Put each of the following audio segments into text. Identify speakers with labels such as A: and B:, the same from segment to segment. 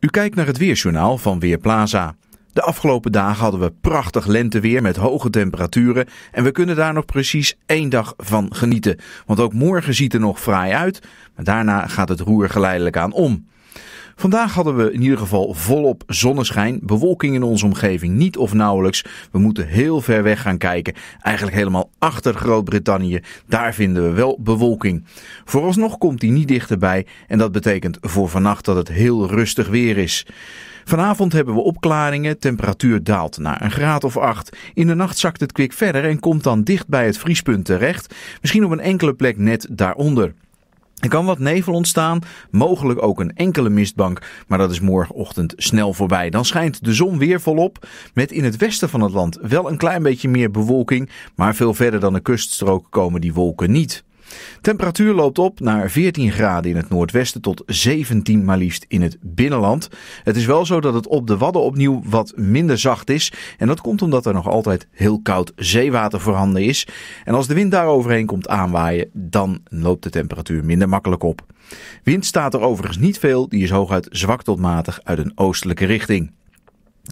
A: U kijkt naar het weerjournaal van Weerplaza. De afgelopen dagen hadden we prachtig lenteweer met hoge temperaturen en we kunnen daar nog precies één dag van genieten. Want ook morgen ziet er nog fraai uit, maar daarna gaat het roer geleidelijk aan om. Vandaag hadden we in ieder geval volop zonneschijn. Bewolking in onze omgeving niet of nauwelijks. We moeten heel ver weg gaan kijken. Eigenlijk helemaal achter Groot-Brittannië. Daar vinden we wel bewolking. Vooralsnog komt die niet dichterbij. En dat betekent voor vannacht dat het heel rustig weer is. Vanavond hebben we opklaringen. Temperatuur daalt naar een graad of 8. In de nacht zakt het kwik verder en komt dan dicht bij het vriespunt terecht. Misschien op een enkele plek net daaronder. Er kan wat nevel ontstaan, mogelijk ook een enkele mistbank, maar dat is morgenochtend snel voorbij. Dan schijnt de zon weer volop, met in het westen van het land wel een klein beetje meer bewolking, maar veel verder dan de kuststrook komen die wolken niet. Temperatuur loopt op naar 14 graden in het noordwesten tot 17 maar liefst in het binnenland. Het is wel zo dat het op de Wadden opnieuw wat minder zacht is. En dat komt omdat er nog altijd heel koud zeewater voorhanden is. En als de wind daar overheen komt aanwaaien, dan loopt de temperatuur minder makkelijk op. Wind staat er overigens niet veel, die is hooguit zwak tot matig uit een oostelijke richting.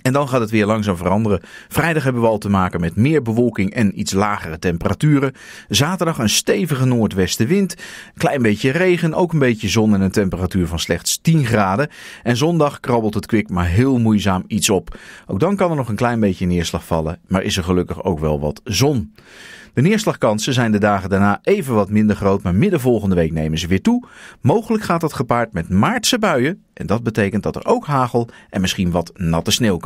A: En dan gaat het weer langzaam veranderen. Vrijdag hebben we al te maken met meer bewolking en iets lagere temperaturen. Zaterdag een stevige noordwestenwind. Klein beetje regen, ook een beetje zon en een temperatuur van slechts 10 graden. En zondag krabbelt het kwik maar heel moeizaam iets op. Ook dan kan er nog een klein beetje neerslag vallen, maar is er gelukkig ook wel wat zon. De neerslagkansen zijn de dagen daarna even wat minder groot, maar midden volgende week nemen ze weer toe. Mogelijk gaat dat gepaard met maartse buien. En dat betekent dat er ook hagel en misschien wat natte sneeuw kan.